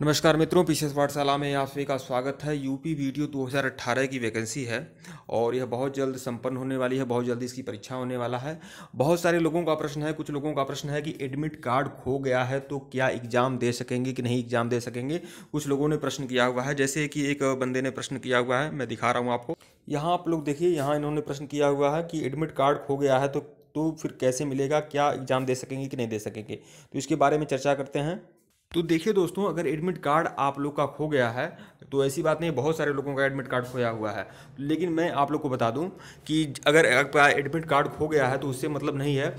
नमस्कार मित्रों पीछे पाठशाला में आप सभी का स्वागत है यूपी वीडियो 2018 की वैकेंसी है और यह बहुत जल्द संपन्न होने वाली है बहुत जल्दी इसकी परीक्षा होने वाला है बहुत सारे लोगों का प्रश्न है कुछ लोगों का प्रश्न है कि एडमिट कार्ड खो गया है तो क्या एग्ज़ाम दे सकेंगे कि नहीं एग्ज़ाम दे सकेंगे कुछ लोगों ने प्रश्न किया हुआ है जैसे कि एक बंदे ने प्रश्न किया हुआ है मैं दिखा रहा हूँ आपको यहाँ आप लोग देखिए यहाँ इन्होंने प्रश्न किया हुआ है कि एडमिट कार्ड खो गया है तो तो फिर कैसे मिलेगा क्या एग्ज़ाम दे सकेंगे कि नहीं दे सकेंगे तो इसके बारे में चर्चा करते हैं तो देखिए दोस्तों अगर एडमिट कार्ड आप लोग का खो गया है तो ऐसी बात नहीं बहुत सारे लोगों का एडमिट कार्ड खोया हुआ है लेकिन मैं आप लोग को बता दूं कि अगर आपका एडमिट कार्ड खो गया है तो उससे मतलब नहीं है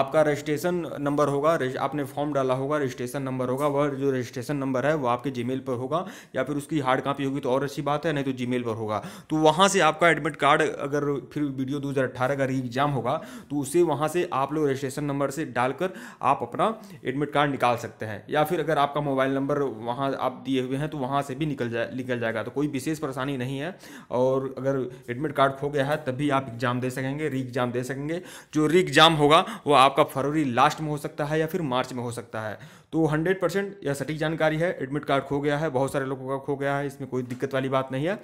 आपका रजिस्ट्रेशन नंबर होगा आपने फॉर्म डाला होगा रजिस्ट्रेशन नंबर होगा वह जो रजिस्ट्रेशन नंबर है वो आपके जी पर होगा या फिर उसकी हार्ड कापी होगी तो और अच्छी बात है नहीं तो जी पर होगा तो वहाँ से आपका एडमिट कार्ड अगर फिर वीडियो दो का री एग्ज़ाम होगा तो उसे वहाँ से आप लोग रजिस्ट्रेशन नंबर से डालकर आप अपना एडमिट कार्ड निकाल सकते हैं या फिर अगर अगर आपका मोबाइल नंबर वहाँ आप दिए हुए हैं तो वहाँ से भी निकल जाए निकल जाएगा तो कोई विशेष परेशानी नहीं है और अगर एडमिट कार्ड खो गया है तब भी आप एग्ज़ाम दे सकेंगे री एग्ज़ाम दे सकेंगे जो री एग्ज़ाम होगा वो आपका फरवरी लास्ट में हो सकता है या फिर मार्च में हो सकता है तो हंड्रेड परसेंट यह सटीक जानकारी है एडमिट कार्ड खो गया है बहुत सारे लोगों का खो गया है इसमें कोई दिक्कत वाली बात नहीं है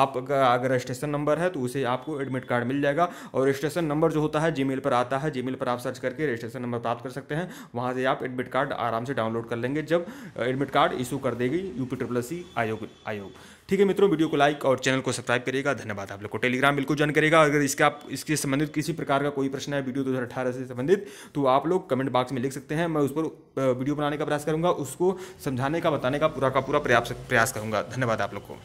आप अगर रजिस्ट्रेशन नंबर है तो उसे आपको एडमिट कार्ड मिल जाएगा और रजिस्ट्रेशन नंबर जो होता है जीमेल पर आता है जीमेल पर आप सर्च करके रजिस्ट्रेशन नंबर प्राप्त कर सकते हैं वहाँ से आप एडमिट कार्ड आराम से डाउनलोड कर लेंगे जब जब एडमिट कार्ड इशू कर देगी यूपी ट्रिपल सी आयोग आयोग ठीक है मित्रों वीडियो को लाइक और चैनल को सब्सक्राइब करेगा धन्यवाद आप लोग को टेलीग्राम बिल्कुल ज्वाइन करेगा अगर इसके आप इसके संबंधित किसी प्रकार का कोई प्रश्न है वीडियो दो अठारह से संबंधित तो आप लोग कमेंट बॉक्स में लिख सकते हैं मैं उस पर वीडियो बनाने का प्रयास करूँगा उसको समझाने का बताने का पूरा का पूरा प्रयास प्रयास करूँगा धन्यवाद आप लोग को